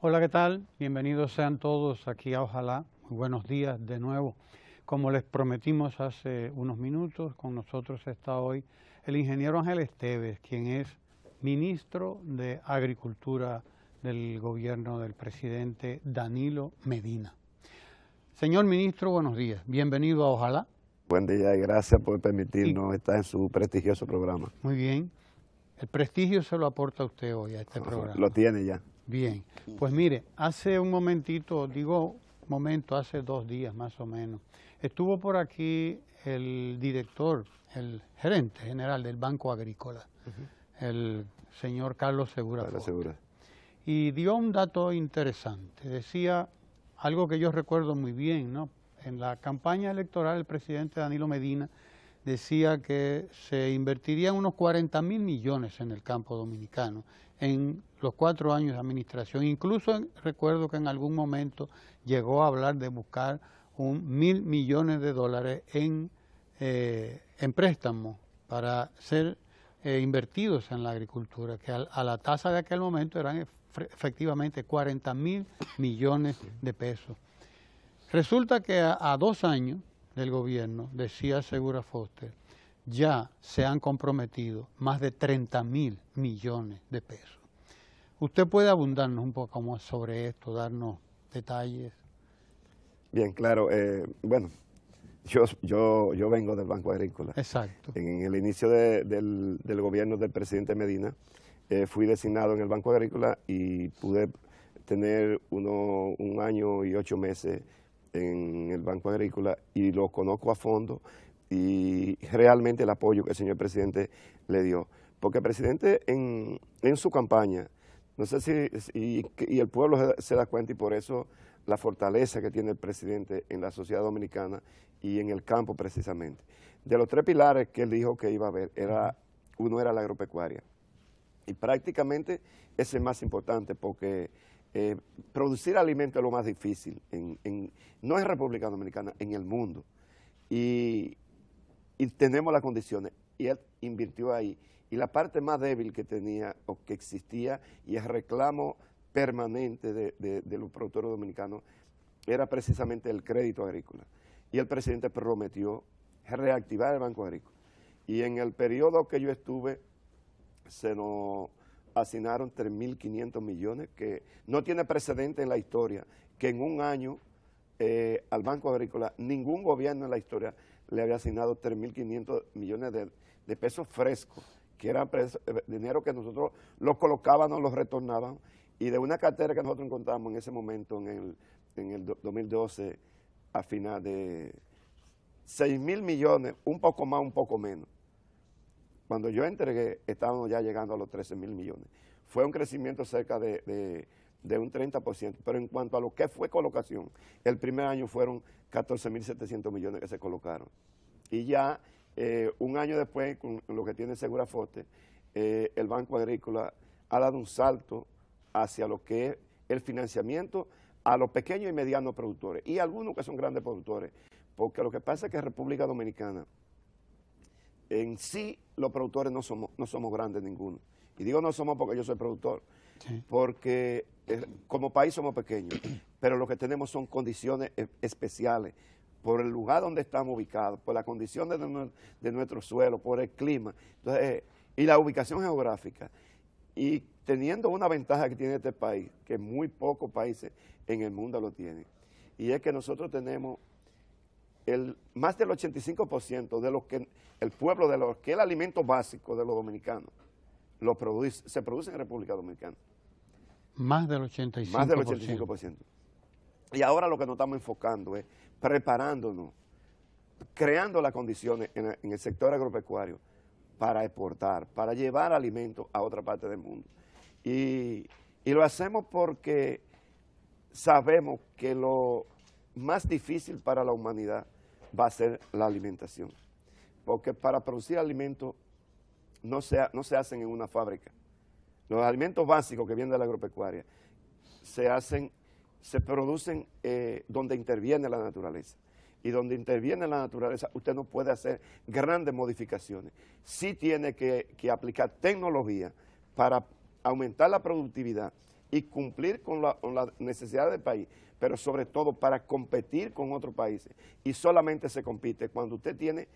Hola, ¿qué tal? Bienvenidos sean todos aquí a Ojalá. Muy buenos días de nuevo. Como les prometimos hace unos minutos, con nosotros está hoy el ingeniero Ángel Esteves, quien es ministro de Agricultura del gobierno del presidente Danilo Medina. Señor ministro, buenos días. Bienvenido a Ojalá. Buen día y gracias por permitirnos estar en su prestigioso programa. Muy bien. El prestigio se lo aporta usted hoy a este programa. Lo tiene ya. Bien, pues mire, hace un momentito, digo momento, hace dos días más o menos, estuvo por aquí el director, el gerente general del Banco Agrícola, el señor Carlos Segura. Carlos Segura. Y dio un dato interesante, decía algo que yo recuerdo muy bien, ¿no? En la campaña electoral el presidente Danilo Medina decía que se invertirían unos 40 mil millones en el campo dominicano, en los cuatro años de administración. Incluso recuerdo que en algún momento llegó a hablar de buscar un mil millones de dólares en, eh, préstamo para ser eh, invertidos en la agricultura, que a la tasa de aquel momento eran e-, efectivamente 40 mil millones de pesos. Resulta que a, a, dos años del gobierno, decía Segura Foster, ya se han comprometido más de 30 mil millones de pesos. ¿Usted puede abundarnos un poco más sobre esto, darnos detalles? Bien, claro. Eh, bueno, yo, yo, yo vengo del Banco Agrícola. Exacto. En, el inicio del, gobierno del presidente Medina, eh, fui designado en el Banco Agrícola y pude tener uno, un año y ocho meses en el Banco Agrícola y lo conozco a fondo y realmente el apoyo que el señor presidente le dio. Porque el presidente en, en su campaña no sé si, y, el pueblo se da cuenta y por eso la fortaleza que tiene el presidente en la sociedad dominicana y en el campo precisamente. De los tres pilares que él dijo que iba a haber, era, uno era la agropecuaria. Y prácticamente es el más importante porque eh, producir alimento es lo más difícil, en, en, no en República Dominicana, en el mundo. y tenemos las condiciones. Y él invirtió ahí y la parte más débil que tenía o que existía y el reclamo permanente de, los productores dominicanos era precisamente el crédito agrícola. Y el presidente prometió reactivar el Banco Agrícola. Y en el periodo que yo estuve, se nos asignaron 3.500 millones, que no tiene precedente en la historia, que en un año eh, al Banco Agrícola, ningún gobierno en la historia le había asignado 3.500 millones de pesos frescos que era eh, dinero que nosotros los colocábamos, los retornábamos, y de una cartera que nosotros encontramos en ese momento, en el, 2012, a final de 6 mil millones, un poco más, un poco menos. Cuando yo entregué, estábamos ya llegando a los 13 mil millones. Fue un crecimiento cerca de, de, de un 30%, pero en cuanto a lo que fue colocación, el primer año fueron 14 mil 700 millones que se colocaron. Y ya eh, un año después, con, lo que tiene Segurafote, eh, el Banco Agrícola ha dado un salto hacia lo que es el financiamiento a los pequeños y medianos productores, y algunos que son grandes productores, porque lo que pasa es que República Dominicana, en sí, los productores no somos, no somos grandes ninguno. Y digo no somos porque yo soy productor, porque eh, como país somos pequeños, pero lo que tenemos son condiciones e-, especiales por el lugar donde estamos ubicados, por la condición de, nuestro suelo, por el clima y la ubicación geográfica. Y teniendo una ventaja que tiene este país, que muy pocos países en el mundo lo tienen, y es que nosotros tenemos el, más del 85% de los que el pueblo, de los que el alimento básico de los dominicanos, lo se produce en República Dominicana. Más del 85%. Más del 85%. Y ahora lo que nos estamos enfocando es preparándonos, creando las condiciones en, el sector agropecuario para exportar, para llevar alimentos a otra parte del mundo. Y, lo hacemos porque sabemos que lo más difícil para la humanidad va a ser la alimentación. Porque para producir alimentos no se, no se hacen en una fábrica. Los alimentos básicos que vienen de la agropecuaria se hacen se producen eh, donde interviene la naturaleza. Y donde interviene la naturaleza, usted no puede hacer grandes modificaciones. Sí tiene que, aplicar tecnología para aumentar la productividad y cumplir con, con las necesidades del país, pero sobre todo para competir con otros países. Y solamente se compite cuando usted tiene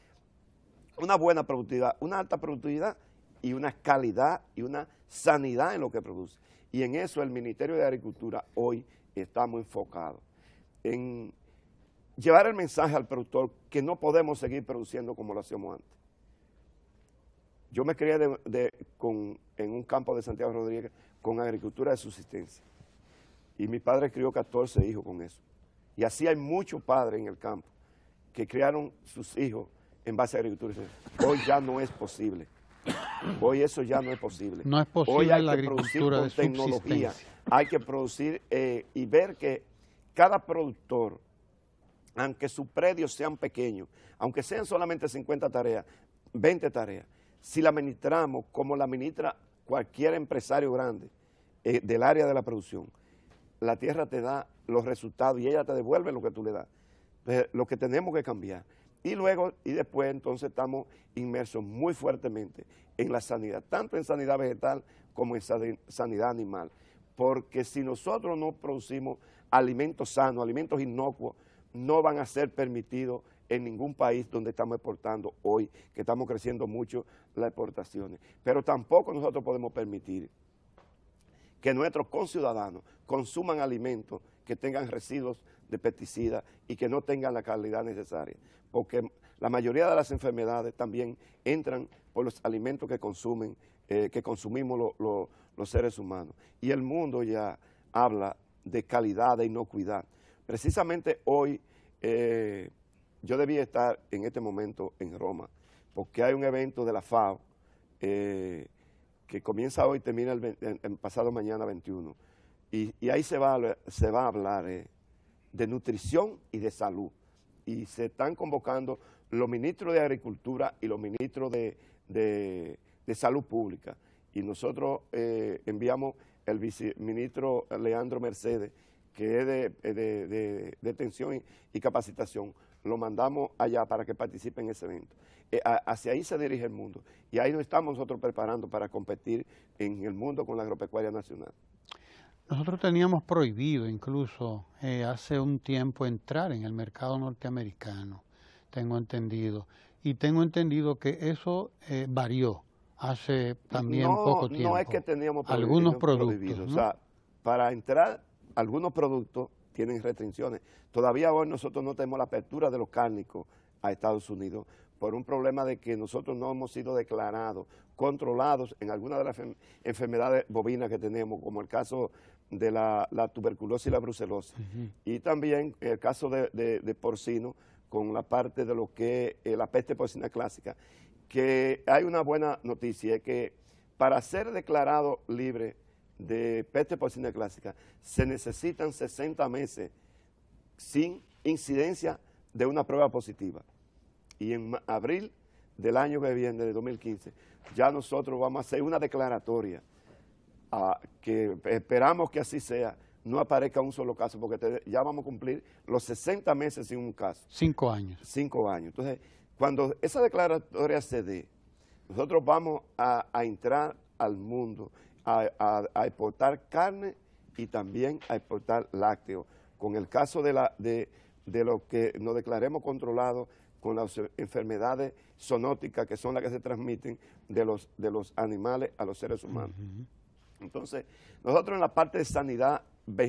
una buena productividad, una alta productividad y una calidad y una sanidad en lo que produce. Y en eso el Ministerio de Agricultura hoy estamos enfocados en llevar el mensaje al productor que no podemos seguir produciendo como lo hacíamos antes. Yo me crié en un campo de Santiago Rodríguez con agricultura de subsistencia. Y mi padre crió 14 hijos con eso. Y así hay muchos padres en el campo que criaron sus hijos en base a agricultura. Hoy ya no es posible. Hoy eso ya no es posible. Hoy hay que agricultura producir con de tecnología. Subsistencia hay que producir eh, y ver que cada productor, aunque sus predios sean pequeños, aunque sean solamente 50 tareas, 20 tareas, si la administramos como la administra cualquier empresario grande eh, del área de la producción, la tierra te da los resultados y ella te devuelve lo que tú le das. lo que tenemos que cambiar. Y luego, y después, entonces estamos inmersos muy fuertemente en la sanidad, tanto en sanidad vegetal como en sanidad animal porque si nosotros no producimos alimentos sanos, alimentos inocuos, no van a ser permitidos en ningún país donde estamos exportando hoy, que estamos creciendo mucho las exportaciones. Pero tampoco nosotros podemos permitir que nuestros conciudadanos consuman alimentos que tengan residuos de pesticidas y que no tengan la calidad necesaria, porque la mayoría de las enfermedades también entran por los alimentos que consumen, eh, que consumimos los los seres humanos. Y el mundo ya habla de calidad, de inocuidad. Precisamente hoy eh, yo debía estar en este momento en Roma, porque hay un evento de la FAO eh, que comienza hoy y termina el, pasado mañana 21. Y, ahí se va, se va a hablar de nutrición y de salud. Y se están convocando los ministros de Agricultura y los ministros de Salud Pública y nosotros eh, enviamos el viceministro Leandro Mercedes, que es eh, de, detención y, capacitación, lo mandamos allá para que participe en ese evento. Eh, hacia ahí se dirige el mundo y ahí nos estamos nosotros preparando para competir en el mundo con la agropecuaria nacional. Nosotros teníamos prohibido incluso hace un tiempo entrar en el mercado norteamericano, tengo entendido, y tengo entendido que eso eh, varió hace también no, poco tiempo. No es que teníamos algunos productos. O sea, para entrar, algunos productos tienen restricciones. Todavía hoy nosotros no tenemos la apertura de los cárnicos a Estados Unidos por un problema de que nosotros no hemos sido declarados, controlados en alguna de las enfermedades bovinas que tenemos, como el caso de la, tuberculosis y la brucelosis. Y también el caso de, porcino con la parte de lo que es la peste porcina clásica que hay una buena noticia, es que para ser declarado libre de peste porcina clásica se necesitan 60 meses sin incidencia de una prueba positiva. Y en abril del año que viene, de 2015, ya nosotros vamos a hacer una declaratoria ah, que esperamos que así sea, no aparezca un solo caso, porque ya vamos a cumplir los 60 meses sin un caso. Cinco años. Cinco años. Entonces, cuando esa declaratoria se dé, nosotros vamos a, entrar al mundo, a, exportar carne y también a exportar lácteos. Con el caso de, la, de, lo que nos declaremos controlados con las enfermedades zoonóticas que son las que se transmiten de los, animales a los seres humanos. Entonces, nosotros en la parte de sanidad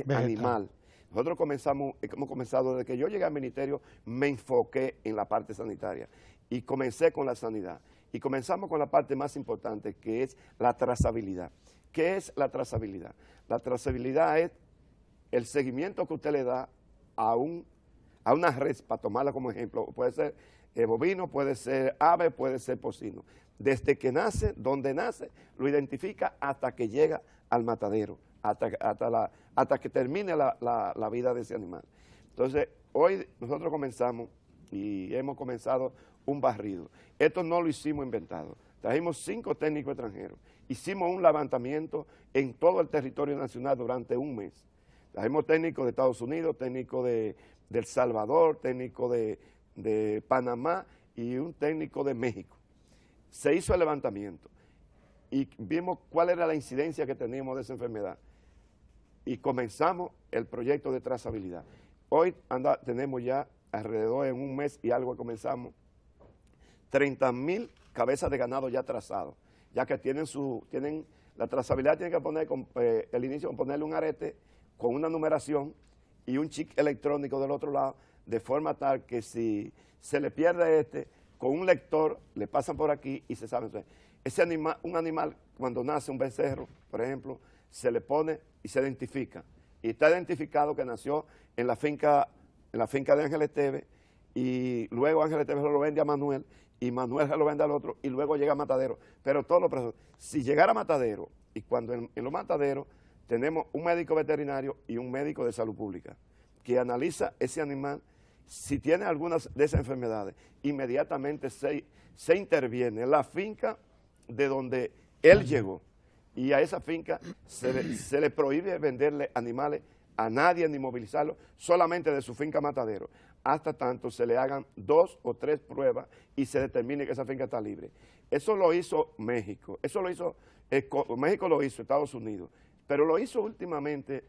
animal, nosotros comenzamos, hemos comenzado desde que yo llegué al ministerio, me enfoqué en la parte sanitaria y comencé con la sanidad. Y comenzamos con la parte más importante, que es la trazabilidad. ¿Qué es la trazabilidad? La trazabilidad es el seguimiento que usted le da a, una red, para tomarla como ejemplo, puede ser eh, bovino, puede ser ave, puede ser porcino. Desde que nace, donde nace, lo identifica hasta que llega al matadero hasta, que termine la, la, la vida de ese animal. Entonces, hoy nosotros comenzamos y hemos comenzado un barrido. Esto no lo hicimos inventado. Trajimos cinco técnicos extranjeros. Hicimos un levantamiento en todo el territorio nacional durante un mes. Trajimos técnicos de Estados Unidos, técnicos de, El Salvador, técnicos de, de Panamá y un técnico de México. Se hizo el levantamiento y vimos cuál era la incidencia que teníamos de esa enfermedad y comenzamos el proyecto de trazabilidad. Hoy tenemos ya alrededor de un mes y algo comenzamos 30 mil cabezas de ganado ya trazados, ya que tienen su, tienen, la trazabilidad tiene que poner, eh, el inicio ponerle un arete con una numeración y un chip electrónico del otro lado, de forma tal que si se le pierde este, con un lector le pasan por aquí y se sabe. Entonces, ese animal, un animal cuando nace un becerro, por ejemplo, se le pone y se identifica. Y está identificado que nació en la finca, en la finca de Ángeles Esteve y luego Ángel Esteve lo vende a Manuel y Manuel se lo vende al otro y luego llega a Matadero. Pero todos los presos, si llegara a Matadero y cuando en, los Mataderos tenemos un médico veterinario y un médico de salud pública que analiza ese animal, si tiene alguna de esas enfermedades, inmediatamente se, se interviene en la finca de donde él llegó y a esa finca se le, prohíbe venderle animales a nadie ni movilizarlo, solamente de su finca matadero, hasta tanto se le hagan dos o tres pruebas y se determine que esa finca está libre. Eso lo hizo México, eso lo hizo, eh, México lo hizo, Estados Unidos, pero lo hizo últimamente,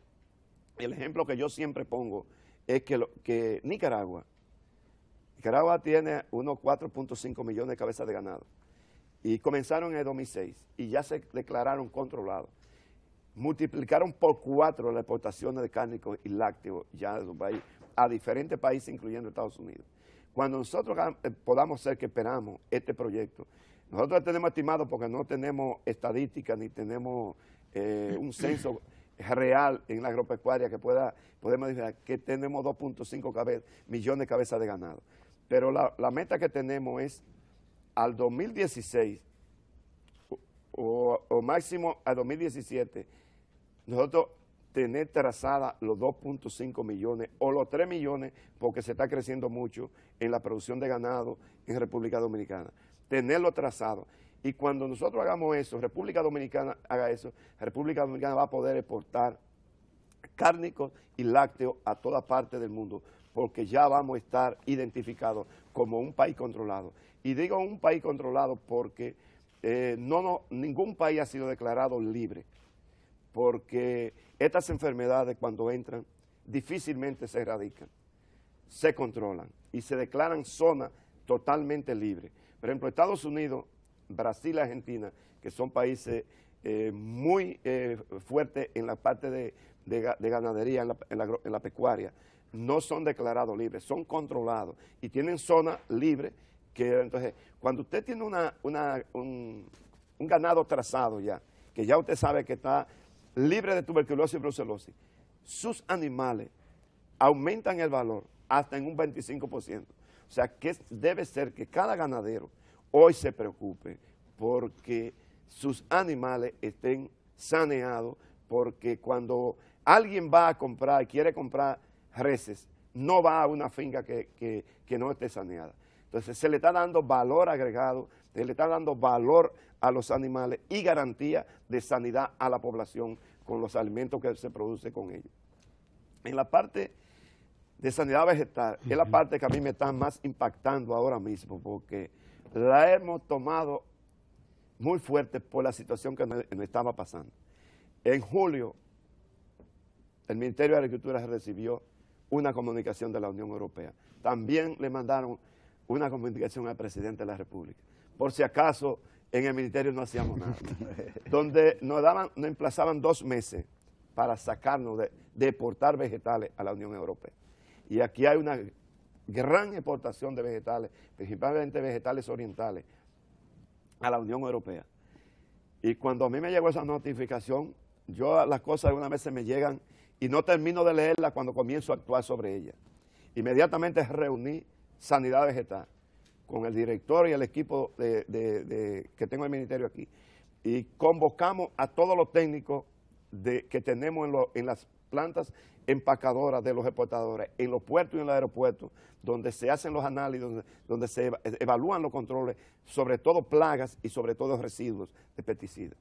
el ejemplo que yo siempre pongo es que, que Nicaragua, Nicaragua tiene unos 4.5 millones de cabezas de ganado, y comenzaron en el 2006 y ya se declararon controlados. Multiplicaron por cuatro las exportaciones de carne y lácteos ya de su país, a diferentes países, incluyendo Estados Unidos. Cuando nosotros eh, podamos ser que esperamos este proyecto, nosotros tenemos estimado porque no tenemos estadísticas ni tenemos eh, un censo real en la agropecuaria que pueda, podemos decir que tenemos 2.5 millones de cabezas de ganado. Pero la meta que tenemos es al 2016 o, máximo al 2017, nosotros tener trazada los 2.5 millones o los 3 millones, porque se está creciendo mucho en la producción de ganado en República Dominicana. Tenerlo trazado. Y cuando nosotros hagamos eso, República Dominicana haga eso, República Dominicana va a poder exportar cárnicos y lácteos a toda parte del mundo porque ya vamos a estar identificados como un país controlado. Y digo un país controlado porque eh, ningún país ha sido declarado libre, porque estas enfermedades cuando entran difícilmente se erradican, se controlan y se declaran zonas totalmente libres. Por ejemplo, Estados Unidos, Brasil, y Argentina, que son países eh, muy eh, fuertes en la parte de, ganadería, en la pecuaria, no son declarados libres, son controlados y tienen zona libre. Que, entonces, cuando usted tiene un, ganado trazado ya, que ya usted sabe que está libre de tuberculosis y brucelosis, sus animales aumentan el valor hasta en un 25%. O sea, que debe ser que cada ganadero hoy se preocupe porque sus animales estén saneados, porque cuando alguien va a comprar, quiere comprar reces, no va a una finca que, no esté saneada. Entonces se le está dando valor agregado, se le está dando valor a los animales y garantía de sanidad a la población con los alimentos que se produce con ellos. En la parte de sanidad vegetal, es la parte que a mí me está más impactando ahora mismo, porque la hemos tomado muy fuerte por la situación que nos estaba pasando. En julio, el Ministerio de Agricultura recibió una comunicación de la Unión Europea. También le mandaron una comunicación al presidente de la República. Por si acaso en el ministerio no hacíamos nada. Donde nos, daban, nos emplazaban dos meses para sacarnos de, vegetales a la Unión Europea. Y aquí hay una gran exportación de vegetales, principalmente vegetales orientales, a la Unión Europea. Y cuando a mí me llegó esa notificación, yo las cosas algunas veces me llegan y no termino de leerla cuando comienzo a actuar sobre ella. Inmediatamente reuní Sanidad Vegetal con el director y el equipo que tengo el ministerio aquí y convocamos a todos los técnicos que tenemos en, las plantas empacadoras de los exportadores, en los puertos y en los aeropuertos, donde se hacen los análisis, donde se evalúan los controles, sobre todo plagas y sobre todo residuos de pesticidas.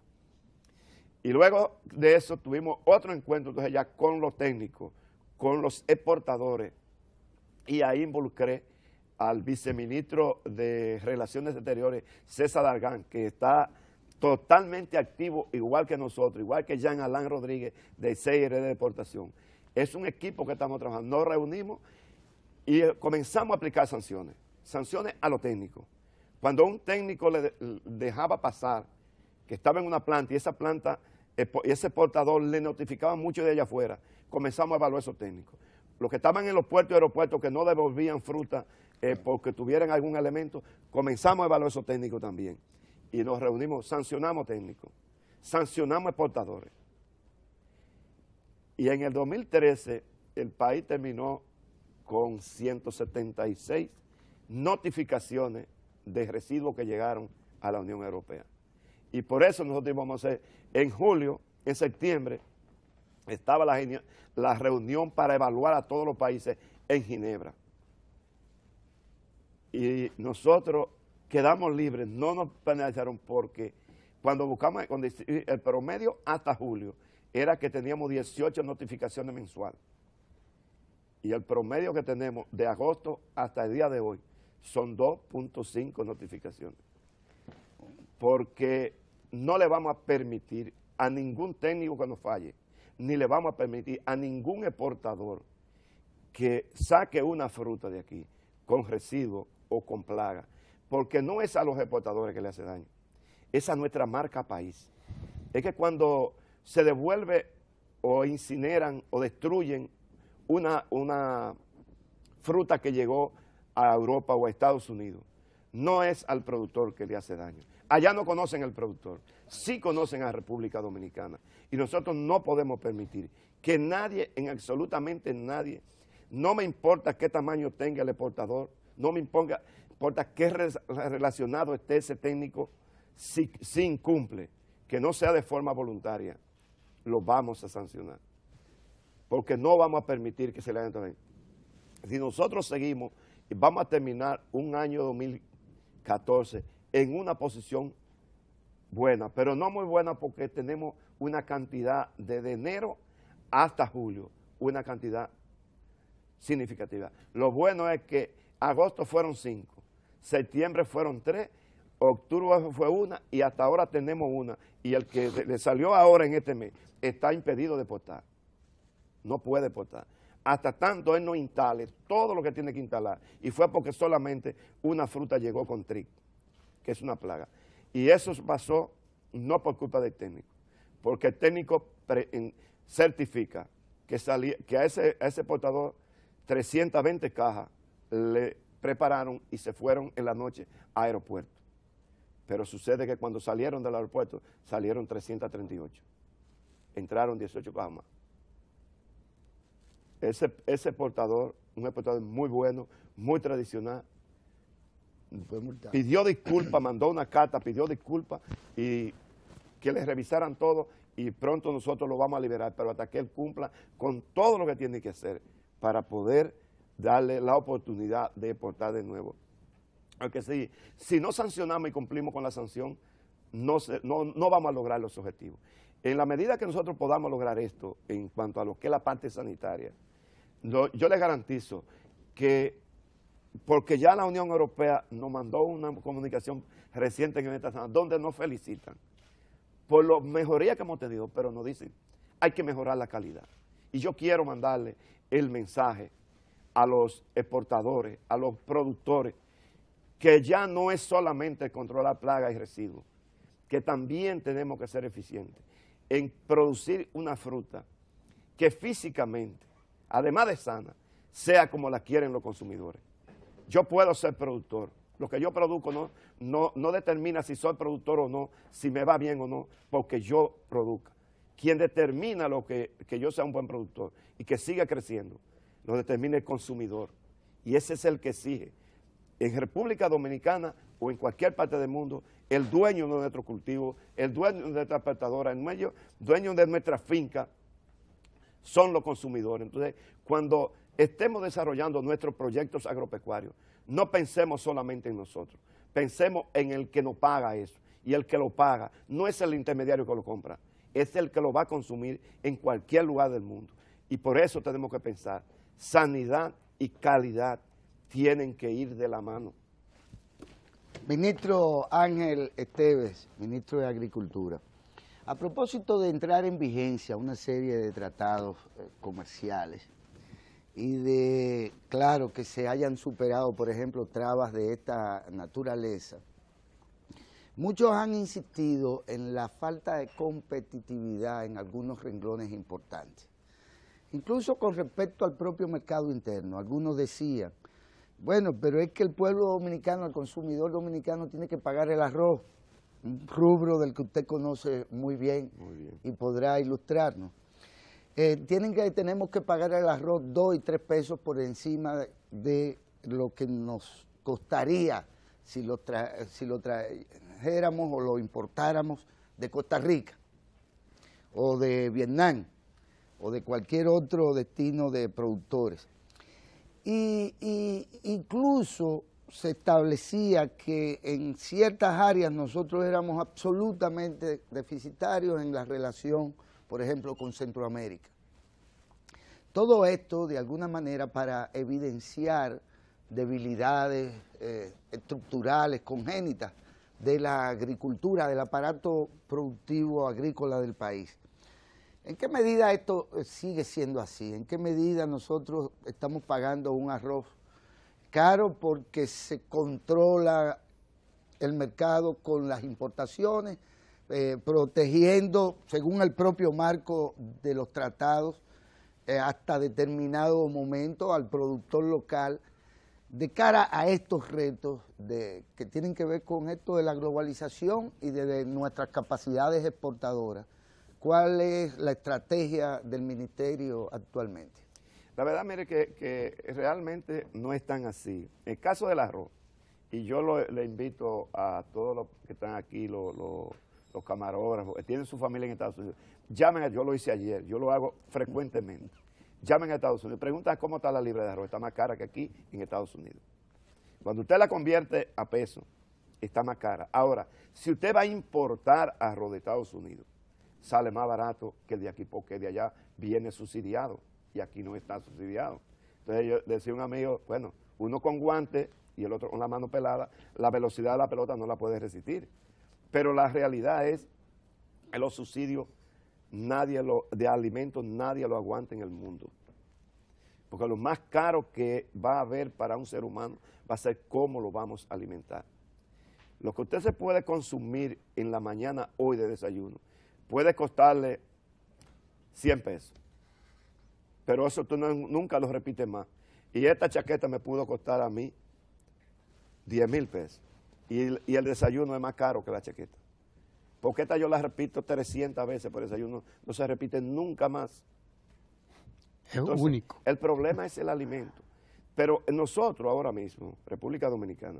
Y luego de eso tuvimos otro encuentro, entonces ya con los técnicos, con los exportadores, y ahí involucré al viceministro de Relaciones Exteriores, César Dargan que está totalmente activo, igual que nosotros, igual que Jean Alain Rodríguez, de CIR de Deportación. Es un equipo que estamos trabajando, nos reunimos y comenzamos a aplicar sanciones, sanciones a los técnicos. Cuando un técnico le dejaba pasar, que estaba en una planta y esa planta ese portador le notificaba mucho de allá afuera. Comenzamos a evaluar esos técnicos. Los que estaban en los puertos y aeropuertos que no devolvían fruta eh, porque tuvieran algún elemento, comenzamos a evaluar esos técnicos también. Y nos reunimos, sancionamos técnicos, sancionamos exportadores. Y en el 2013 el país terminó con 176 notificaciones de residuos que llegaron a la Unión Europea. Y por eso nosotros íbamos a hacer en julio, en septiembre, estaba la, reunión para evaluar a todos los países en Ginebra. Y nosotros quedamos libres, no nos penalizaron porque cuando buscamos el promedio hasta julio era que teníamos 18 notificaciones mensuales. Y el promedio que tenemos de agosto hasta el día de hoy son 2.5 notificaciones. Porque no le vamos a permitir a ningún técnico que nos falle, ni le vamos a permitir a ningún exportador que saque una fruta de aquí con residuos o con plaga, porque no es a los exportadores que le hace daño, es a nuestra marca país. Es que cuando se devuelve o incineran o destruyen una, una fruta que llegó a Europa o a Estados Unidos, no es al productor que le hace daño, Allá no conocen al productor, sí conocen a República Dominicana. Y nosotros no podemos permitir que nadie, en absolutamente nadie, no me importa qué tamaño tenga el exportador, no me imponga, importa qué relacionado esté ese técnico, si, incumple, que no sea de forma voluntaria, lo vamos a sancionar. Porque no vamos a permitir que se le hagan Si nosotros seguimos, vamos a terminar un año 2014 en una posición buena, pero no muy buena porque tenemos una cantidad de enero hasta julio, una cantidad significativa. Lo bueno es que agosto fueron cinco, septiembre fueron tres, octubre fue una y hasta ahora tenemos una. Y el que le salió ahora en este mes está impedido de portar, no puede portar. Hasta tanto él no instale todo lo que tiene que instalar. Y fue porque solamente una fruta llegó con trigo que es una plaga. Y eso pasó no por culpa del técnico, porque el técnico certifica que, a, ese, ese portador 320 cajas le prepararon y se fueron en la noche a aeropuerto. Pero sucede que cuando salieron del aeropuerto, salieron 338. Entraron 18 cajas más. Ese, ese portador, un portador muy bueno, muy tradicional, pidió disculpas, mandó una carta, pidió disculpas y que le revisaran todo y pronto nosotros lo vamos a liberar, pero hasta que él cumpla con todo lo que tiene que hacer para poder darle la oportunidad de portar de nuevo. Porque si, si no sancionamos y cumplimos con la sanción, no, no, vamos a lograr los objetivos. En la medida que nosotros podamos lograr esto en cuanto a lo que es la parte sanitaria, yo les garantizo que porque ya la Unión Europea nos mandó una comunicación reciente en esta semana, donde nos felicitan por las mejorías que hemos tenido, pero nos dicen, hay que mejorar la calidad. Y yo quiero mandarle el mensaje a los exportadores, a los productores, que ya no es solamente controlar plagas y residuos, que también tenemos que ser eficientes en producir una fruta que físicamente, además de sana, sea como la quieren los consumidores. Yo puedo ser productor. Lo que yo produzco no, no, determina si soy productor o no, si me va bien o no, porque yo produzco. Quien determina lo que, yo sea un buen productor y que siga creciendo, lo determina el consumidor. Y ese es el que exige en República Dominicana o en cualquier parte del mundo, el dueño de nuestro cultivo, el dueño de nuestra exportadora, el dueño, dueño de nuestra finca, son los consumidores. Entonces, cuando estemos desarrollando nuestros proyectos agropecuarios, no pensemos solamente en nosotros, pensemos en el que nos paga eso. Y el que lo paga no es el intermediario que lo compra, es el que lo va a consumir en cualquier lugar del mundo. Y por eso tenemos que pensar, sanidad y calidad tienen que ir de la mano. Ministro Ángel Esteves, ministro de Agricultura, a propósito de entrar en vigencia una serie de tratados eh, comerciales y de, claro, que se hayan superado, por ejemplo, trabas de esta naturaleza. Muchos han insistido en la falta de competitividad en algunos renglones importantes. Incluso con respecto al propio mercado interno, algunos decían, bueno, pero es que el pueblo dominicano, el consumidor dominicano tiene que pagar el arroz, un rubro del que usted conoce muy bien, y podrá ilustrarnos. Eh, tienen que, tenemos que pagar el arroz dos y tres pesos por encima de, lo que nos costaría si lo, trajéramos o lo importáramos de Costa Rica o de Vietnam o de cualquier otro destino de productores. y, incluso se establecía que en ciertas áreas nosotros éramos absolutamente deficitarios en la relación por ejemplo, con Centroamérica. Todo esto, de alguna manera, para evidenciar debilidades eh, estructurales, congénitas, de la agricultura, del aparato productivo agrícola del país. ¿En qué medida esto eh, sigue siendo así? ¿En qué medida nosotros estamos pagando un arroz caro porque se controla el mercado con las importaciones eh, protegiendo, según el propio marco de los tratados, eh, hasta determinado momento al productor local de cara a estos retos de, que tienen que ver con esto de la globalización y de, nuestras capacidades exportadoras. ¿Cuál es la estrategia del ministerio actualmente? La verdad, mire, que, realmente no es tan así. En el caso del arroz, y yo le invito a todos los que están aquí, los los camarógrafos, tienen su familia en Estados Unidos, llamen, a, yo lo hice ayer, yo lo hago frecuentemente, llamen a Estados Unidos, preguntan cómo está la libra de arroz, está más cara que aquí en Estados Unidos. Cuando usted la convierte a peso, está más cara. Ahora, si usted va a importar arroz de Estados Unidos, sale más barato que el de aquí, porque de allá viene subsidiado y aquí no está subsidiado. Entonces yo decía a un amigo, bueno, uno con guantes y el otro con la mano pelada, la velocidad de la pelota no la puede resistir. Pero la realidad es que los subsidios de alimentos nadie lo aguanta en el mundo. Porque lo más caro que va a haber para un ser humano va a ser cómo lo vamos a alimentar. Lo que usted se puede consumir en la mañana hoy de desayuno puede costarle 100 pesos. Pero eso tú nunca lo repites más. Y esta chaqueta me pudo costar a mí 10 mil pesos. Y el, desayuno es más caro que la chaqueta. Porque esta yo la repito 300 veces por desayuno, no se repite nunca más. Es único. El problema es el alimento. Pero nosotros ahora mismo, República Dominicana,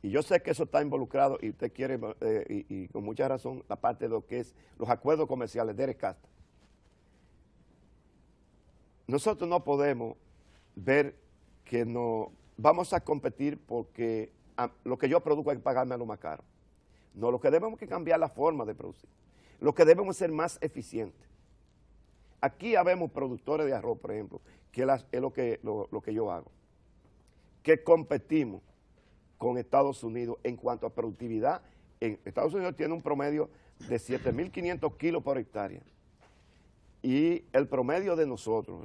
y yo sé que eso está involucrado y usted quiere, eh, y, con mucha razón, la parte de lo que es los acuerdos comerciales de rescate. Nosotros no podemos ver que no vamos a competir porque lo que yo produzco hay que pagarme a lo más caro. No, lo que debemos es cambiar la forma de producir. Lo que debemos es ser más eficientes. Aquí habemos productores de arroz, por ejemplo, que es lo que, lo, que yo hago, que competimos con Estados Unidos en cuanto a productividad. Estados Unidos tiene un promedio de 7.500 kilos por hectárea y el promedio de nosotros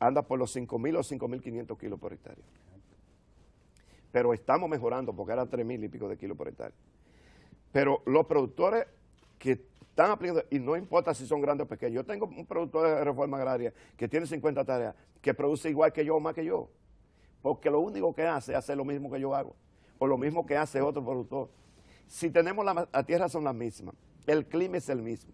anda por los 5.000 o 5.500 kilos por hectárea pero estamos mejorando porque eran 3.000 mil y pico de kilos por hectárea. Pero los productores que están aplicando, y no importa si son grandes o pequeños, yo tengo un productor de reforma agraria que tiene 50 tareas, que produce igual que yo o más que yo, porque lo único que hace es hacer lo mismo que yo hago, o lo mismo que hace otro productor. Si tenemos la, tierra son las mismas, el clima es el mismo,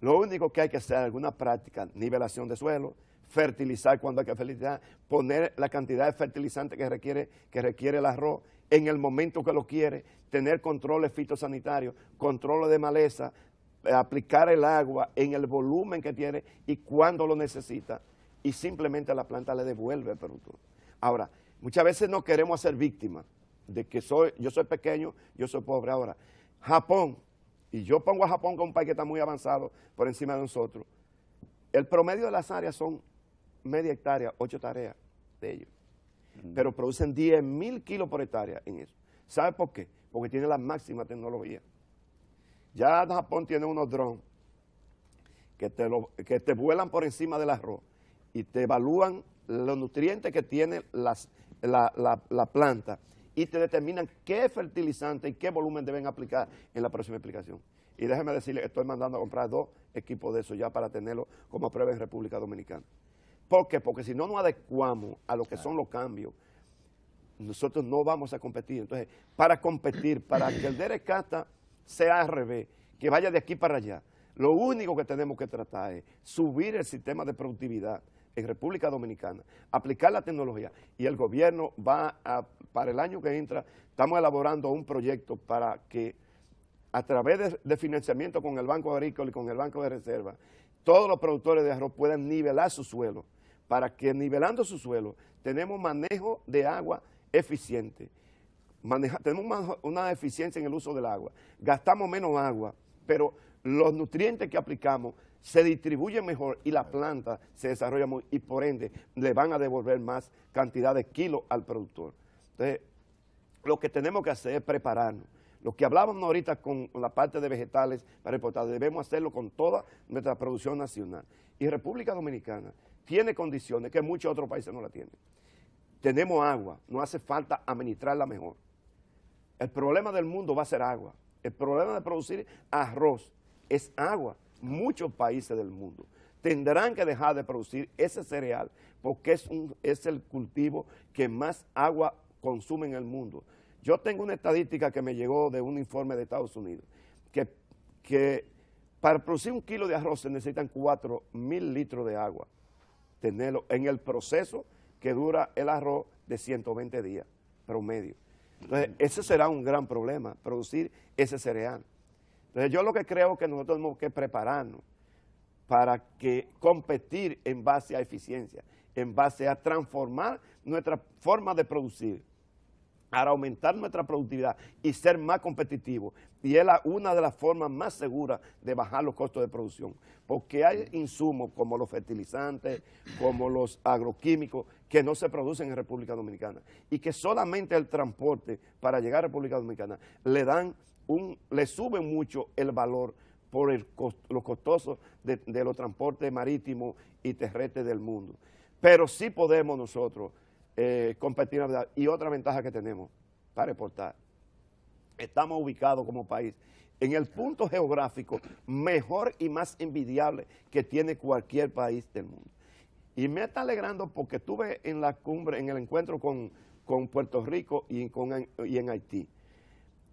lo único que hay que hacer es alguna práctica, nivelación de suelo, fertilizar cuando hay que fertilizar, poner la cantidad de fertilizante que requiere, que requiere el arroz en el momento que lo quiere, tener controles fitosanitarios, controles de maleza, eh, aplicar el agua en el volumen que tiene y cuando lo necesita y simplemente la planta le devuelve el producto. Ahora, muchas veces no queremos ser víctimas de que soy, yo soy pequeño, yo soy pobre. Ahora, Japón, y yo pongo a Japón como un país que está muy avanzado por encima de nosotros, el promedio de las áreas son media hectárea, ocho tareas de ellos. Pero producen 10.000 mil kilos por hectárea en eso. ¿Sabe por qué? Porque tiene la máxima tecnología. Ya Japón tiene unos drones que te, que te vuelan por encima del arroz y te evalúan los nutrientes que tiene la, planta y te determinan qué fertilizante y qué volumen deben aplicar en la próxima aplicación. Y déjeme decirle, estoy mandando a comprar dos equipos de eso ya para tenerlo como prueba en República Dominicana. ¿Por qué? Porque si no nos adecuamos a lo que son los cambios, nosotros no vamos a competir. Entonces, para competir, para que el derecata sea al que vaya de aquí para allá, lo único que tenemos que tratar es subir el sistema de productividad en República Dominicana, aplicar la tecnología y el gobierno va a, para el año que entra, estamos elaborando un proyecto para que a través de financiamiento con el Banco Agrícola y con el Banco de Reserva, todos los productores de arroz puedan nivelar su suelo para que nivelando su suelo tenemos manejo de agua eficiente, tenemos una eficiencia en el uso del agua, gastamos menos agua, pero los nutrientes que aplicamos se distribuyen mejor y la planta se desarrolla muy, y por ende le van a devolver más cantidad de kilos al productor. Entonces, lo que tenemos que hacer es prepararnos. Lo que hablábamos ahorita con la parte de vegetales para exportar, debemos hacerlo con toda nuestra producción nacional. Y República Dominicana tiene condiciones que muchos otros países no la tienen. Tenemos agua, no hace falta administrarla mejor. El problema del mundo va a ser agua. El problema de producir arroz es agua. Muchos países del mundo tendrán que dejar de producir ese cereal porque es, el cultivo que más agua consume en el mundo. Yo tengo una estadística que me llegó de un informe de Estados Unidos, que, que para producir un kilo de arroz se necesitan 4 mil litros de agua tenerlo en el proceso que dura el arroz de 120 días promedio. Entonces, ese será un gran problema, producir ese cereal. Entonces, yo lo que creo que nosotros tenemos que prepararnos para que competir en base a eficiencia, en base a transformar nuestra forma de producir para aumentar nuestra productividad y ser más competitivos. Y es una de las formas más seguras de bajar los costos de producción. Porque hay insumos como los fertilizantes, como los agroquímicos, que no se producen en República Dominicana. Y que solamente el transporte para llegar a República Dominicana le dan un, le sube mucho el valor por el los costosos de, de los transportes marítimos y terrestres del mundo. Pero sí podemos nosotros eh, Y otra ventaja que tenemos para exportar, estamos ubicados como país en el punto geográfico mejor y más envidiable que tiene cualquier país del mundo. Y me está alegrando porque estuve en la cumbre, en el encuentro con, Puerto Rico y, con, y en Haití.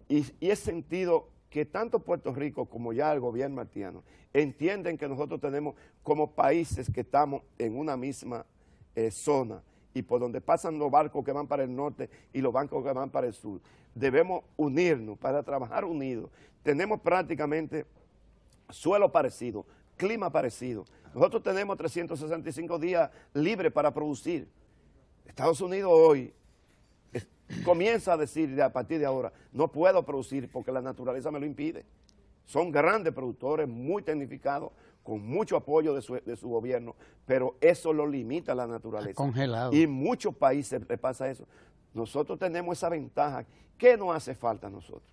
Y, he sentido que tanto Puerto Rico como ya el gobierno haitiano entienden que nosotros tenemos como países que estamos en una misma eh, zona y por donde pasan los barcos que van para el norte y los barcos que van para el sur. Debemos unirnos para trabajar unidos. Tenemos prácticamente suelo parecido, clima parecido. Nosotros tenemos 365 días libres para producir. Estados Unidos hoy comienza a decir a partir de ahora, no puedo producir porque la naturaleza me lo impide. Son grandes productores, muy tecnificados, con mucho apoyo de su, de su gobierno, pero eso lo limita la naturaleza. Congelado. Y muchos países le pasa eso. Nosotros tenemos esa ventaja. ¿Qué nos hace falta a nosotros?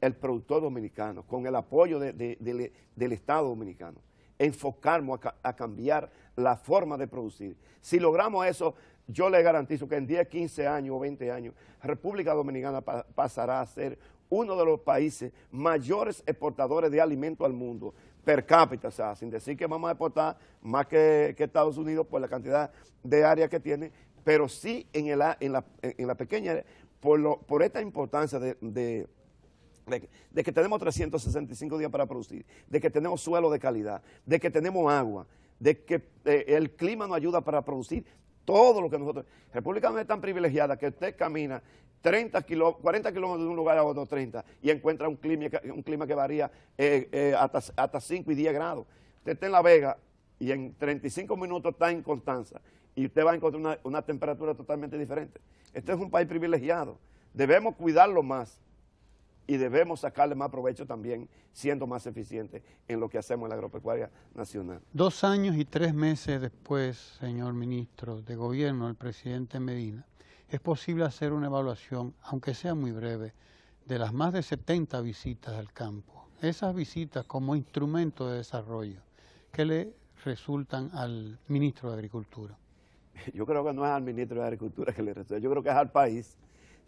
El productor dominicano, con el apoyo del Estado dominicano, enfocarnos a, cambiar la forma de producir. Si logramos eso, yo le garantizo que en 10, 15 años o 20 años, República Dominicana pasará a ser uno de los países mayores exportadores de alimentos al mundo, per cápita, sin decir que vamos a exportar más que, Estados Unidos por la cantidad de área que tiene, pero sí en, la, pequeña, por, por esta importancia de, que, tenemos 365 días para producir, de que tenemos suelo de calidad, de que tenemos agua, de que eh, el clima nos ayuda para producir todo lo que nosotros... República no es tan privilegiada que usted camina 30 40 kilómetros de un lugar a otro, 30, y encuentra un clima, un clima que varía eh, eh, hasta, hasta 5 y 10 grados. Usted está en La Vega y en 35 minutos está en Constanza y usted va a encontrar una, una temperatura totalmente diferente. Este es un país privilegiado. Debemos cuidarlo más y debemos sacarle más provecho también, siendo más eficientes en lo que hacemos en la agropecuaria nacional. Dos años y tres meses después, señor ministro de gobierno, el presidente Medina es posible hacer una evaluación, aunque sea muy breve, de las más de 70 visitas al campo. Esas visitas como instrumento de desarrollo ¿qué le resultan al ministro de Agricultura. Yo creo que no es al ministro de Agricultura que le resulta, yo creo que es al país.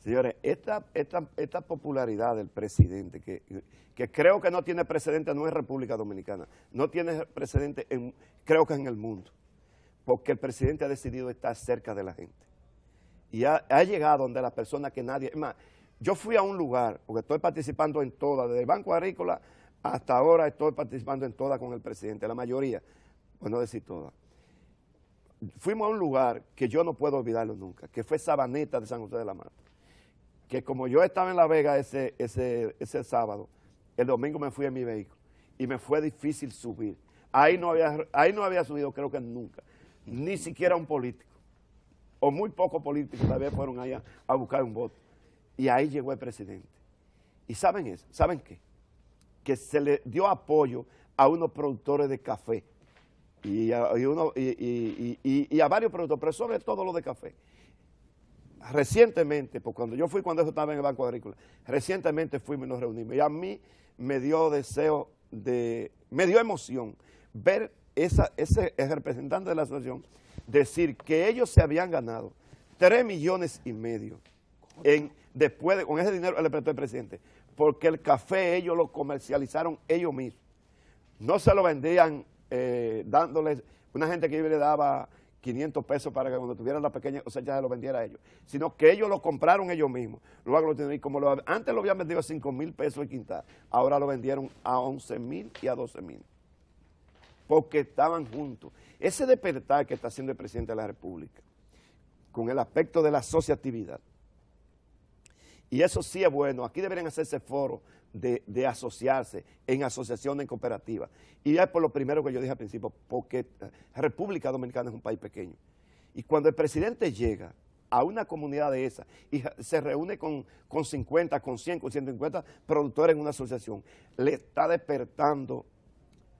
Señores, esta, esta, popularidad del presidente, que, creo que no tiene precedente, no es República Dominicana, no tiene precedente, en, creo que en el mundo, porque el presidente ha decidido estar cerca de la gente y ha, llegado donde las personas que nadie... Es más, yo fui a un lugar, porque estoy participando en todas, desde el Banco Agrícola hasta ahora estoy participando en todas con el presidente, la mayoría, bueno decir todas. Fuimos a un lugar que yo no puedo olvidarlo nunca, que fue Sabaneta de San José de la Mata, que como yo estaba en La Vega ese, ese, ese sábado, el domingo me fui en mi vehículo y me fue difícil subir. Ahí no había, ahí no había subido creo que nunca, ni siquiera un político o muy pocos políticos todavía vez fueron allá a buscar un voto. Y ahí llegó el presidente. ¿Y saben eso? ¿Saben qué? Que se le dio apoyo a unos productores de café y a, varios productores, pero sobre todo los de café. Recientemente, pues cuando yo fui, cuando eso estaba en el Banco Agrícola, recientemente fuimos y nos reunimos. Y a mí me dio deseo de, me dio emoción ver esa, ese representante de la asociación decir que ellos se habían ganado 3 millones y medio en, después con ese dinero le prestó el presidente, porque el café ellos lo comercializaron ellos mismos. No se lo vendían eh, dándoles, una gente que le daba 500 pesos para que cuando tuvieran la pequeña cosecha se lo vendiera a ellos, sino que ellos lo compraron ellos mismos. Luego lo como antes lo habían vendido a 5 mil pesos y quintal, ahora lo vendieron a 11 mil y a 12 mil porque estaban juntos. Ese despertar que está haciendo el presidente de la República con el aspecto de la asociatividad. Y eso sí es bueno. Aquí deberían hacerse foros de, asociarse en asociaciones en cooperativas. Y ya es por lo primero que yo dije al principio, porque República Dominicana es un país pequeño. Y cuando el presidente llega a una comunidad de esa y se reúne con, con 50, con 100, con 150 productores en una asociación, le está despertando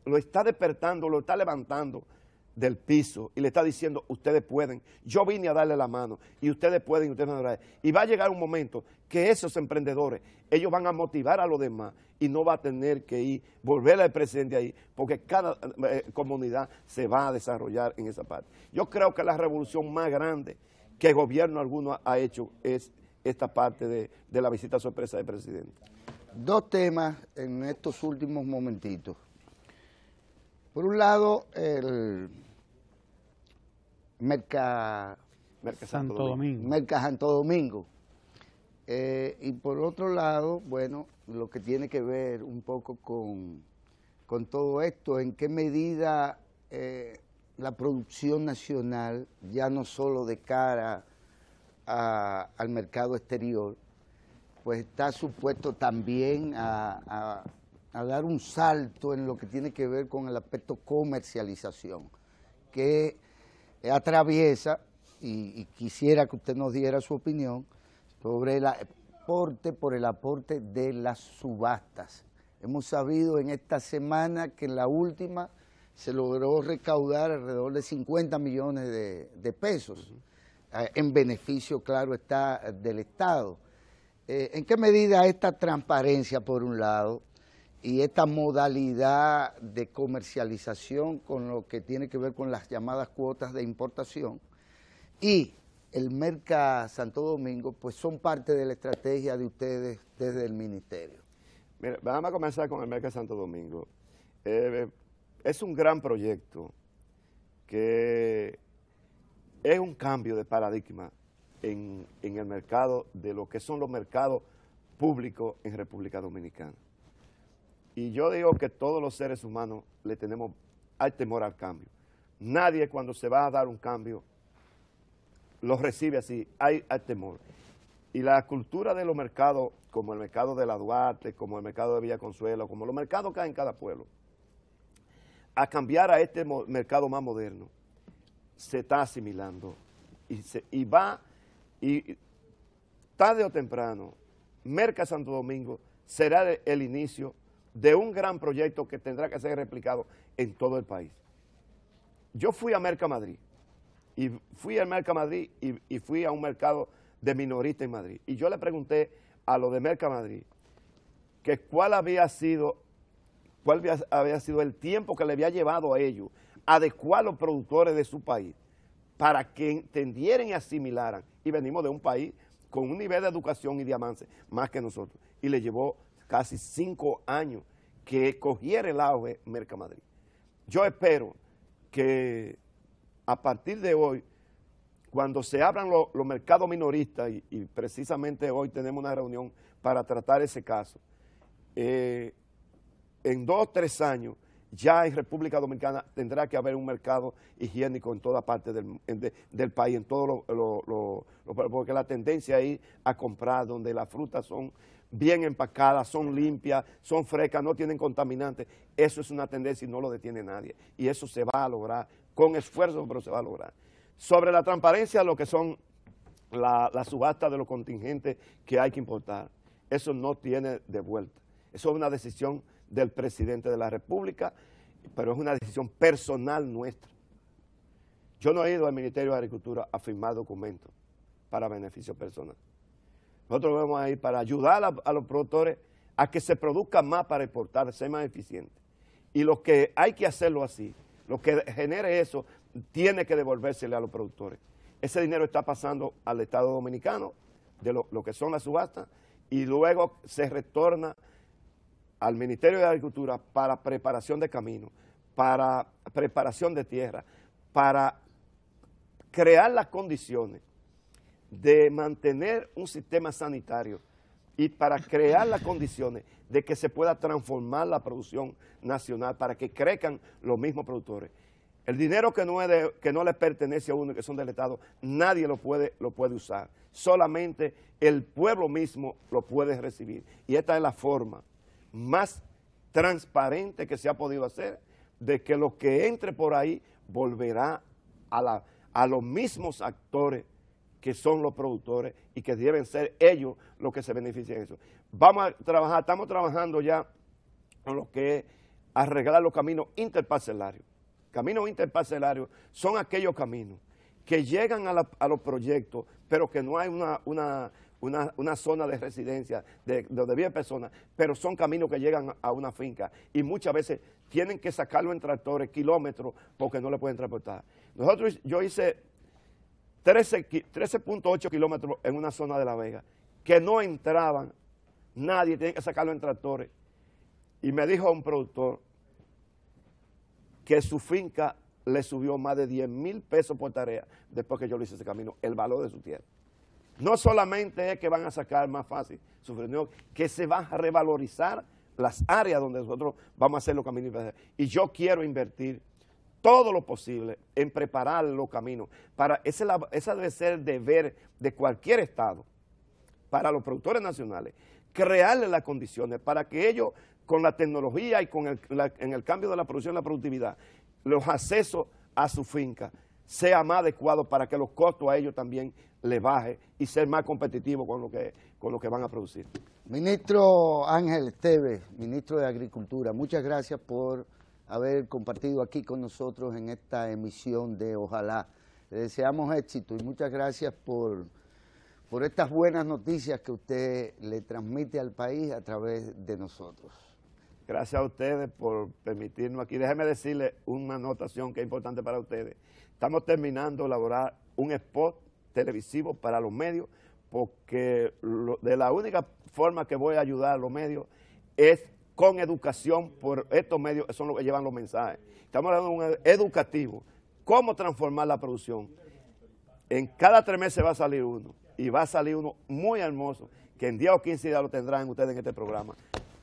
lo está despertando, lo está levantando del piso y le está diciendo, ustedes pueden, yo vine a darle la mano y ustedes pueden y ustedes van a Y va a llegar un momento que esos emprendedores, ellos van a motivar a los demás y no va a tener que ir, volver al presidente ahí, porque cada eh, comunidad se va a desarrollar en esa parte. Yo creo que la revolución más grande que el gobierno alguno ha hecho es esta parte de, de la visita sorpresa del presidente. Dos temas en estos últimos momentitos. Por un lado, el Merca, Santo, Domingo. Eh, y por otro lado, bueno, lo que tiene que ver un poco con, todo esto, en qué medida eh, la producción nacional, ya no solo de cara al mercado exterior, pues está supuesto también a a dar un salto en lo que tiene que ver con el aspecto comercialización, que atraviesa, y, quisiera que usted nos diera su opinión, sobre el aporte, por el aporte de las subastas. Hemos sabido en esta semana que en la última se logró recaudar alrededor de 50 millones de, pesos, ah, en beneficio, claro, está del Estado. Eh, ¿En qué medida esta transparencia, por un lado, y esta modalidad de comercialización con lo que tiene que ver con las llamadas cuotas de importación y el Merca Santo Domingo, pues son parte de la estrategia de ustedes desde el ministerio. Mira, vamos a comenzar con el Merca Santo Domingo. Eh, es un gran proyecto que es un cambio de paradigma en el mercado de lo que son los mercados públicos en República Dominicana. Y yo digo que todos los seres humanos le tenemos al temor al cambio. Nadie cuando se va a dar un cambio lo recibe así, hay, temor. Y la cultura de los mercados, como el mercado de la Duarte, como el mercado de Villa Consuelo, como los mercados que hay en cada pueblo, a cambiar a este mercado más moderno, se está asimilando y, va, y tarde o temprano, Merca Santo Domingo será el inicio de un gran proyecto que tendrá que ser replicado en todo el país. Yo fui a Merca Madrid, y fui a y, fui a un mercado de minoristas en Madrid, y yo le pregunté a lo de Merca Madrid que cuál había sido cuál había, sido el tiempo que le había llevado a ellos adecuar los productores de su país para que entendieran y asimilaran. Y venimos de un país con un nivel de educación y de avance más que nosotros. Y le llevó casi cinco años que cogiera el auge Mercamadrid. Yo espero que a partir de hoy, cuando se abran los mercados minoristas, y, precisamente hoy tenemos una reunión para tratar ese caso, eh, en dos o tres años ya en República Dominicana tendrá que haber un mercado higiénico en toda parte del, país, en porque la tendencia es a comprar donde las frutas son bien empacadas, son limpias, son frescas, no tienen contaminantes. Eso es una tendencia y no lo detiene nadie. Y eso se va a lograr con esfuerzo, pero se va a lograr. Sobre la transparencia, lo que son las la subasta de los contingentes que hay que importar, eso no tiene de vuelta. Eso es una decisión del presidente de la República, pero es una decisión personal nuestra. Yo no he ido al Ministerio de Agricultura a firmar documentos para beneficio personal. Nosotros vamos a ir para ayudar a, los productores a que se produzca más para exportar, ser más eficiente. Y lo que hay que hacerlo así, lo que genere eso, tiene que devolvérsele a los productores. Ese dinero está pasando al Estado Dominicano, de lo, que son las subastas, y luego se retorna al Ministerio de Agricultura para preparación de camino, para preparación de tierra, para crear las condiciones de mantener un sistema sanitario y para crear las condiciones de que se pueda transformar la producción nacional para que crezcan los mismos productores. El dinero que no, es que no le pertenece a uno, y que son del Estado, nadie lo puede, lo puede usar. Solamente el pueblo mismo lo puede recibir. Y esta es la forma más transparente que se ha podido hacer de que lo que entre por ahí volverá a, la, a los mismos actores que son los productores y que deben ser ellos los que se beneficien de eso. Vamos a trabajar, estamos trabajando ya con lo que es arreglar los caminos interparcelarios. Caminos interparcelarios son aquellos caminos que llegan a, los proyectos, pero que no hay una, zona de residencia de, vive personas, pero son caminos que llegan a una finca y muchas veces tienen que sacarlo en tractores, kilómetros, porque no le pueden transportar. Nosotros, yo hice 13.8 kilómetros en una zona de La Vega, que no entraban, nadie, tiene que sacarlo en tractores. Y me dijo un productor que su finca le subió más de 10 mil pesos por tarea después que yo le hice ese camino, el valor de su tierra. No solamente es que van a sacar más fácil su que se van a revalorizar las áreas donde nosotros vamos a hacer los caminos. Y yo quiero invertir todo lo posible en preparar los caminos. Para, ese, debe ser el deber de cualquier Estado, para los productores nacionales, crearles las condiciones para que ellos, con la tecnología y con en el cambio de la producción y la productividad, los accesos a su finca sea más adecuado para que los costos a ellos también les baje y ser más competitivos con lo que, con lo que van a producir. Ministro Ángel Esteves, ministro de Agricultura, muchas gracias por haber compartido aquí con nosotros en esta emisión de Ojalá. Le deseamos éxito y muchas gracias por, por estas buenas noticias que usted le transmite al país a través de nosotros. Gracias a ustedes por permitirnos aquí. Déjeme decirle una anotación que es importante para ustedes. Estamos terminando de elaborar un spot televisivo para los medios porque de la única forma que voy a ayudar a los medios es con educación por estos medios, son los que llevan los mensajes. Estamos hablando de un educativo, cómo transformar la producción. En cada tres meses va a salir uno, y va a salir uno muy hermoso, que en 10 o 15 días lo tendrán ustedes en este programa,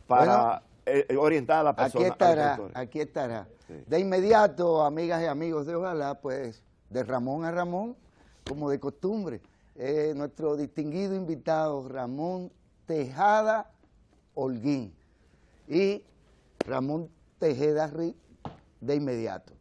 para eh, eh, orientar a la persona. Aquí estará, aquí estará. De inmediato, amigas y amigos de Ojalá, pues, de Ramón a Ramón, como de costumbre, eh, nuestro distinguido invitado Ramón Tejada Holguín y Ramón Tejeda de inmediato.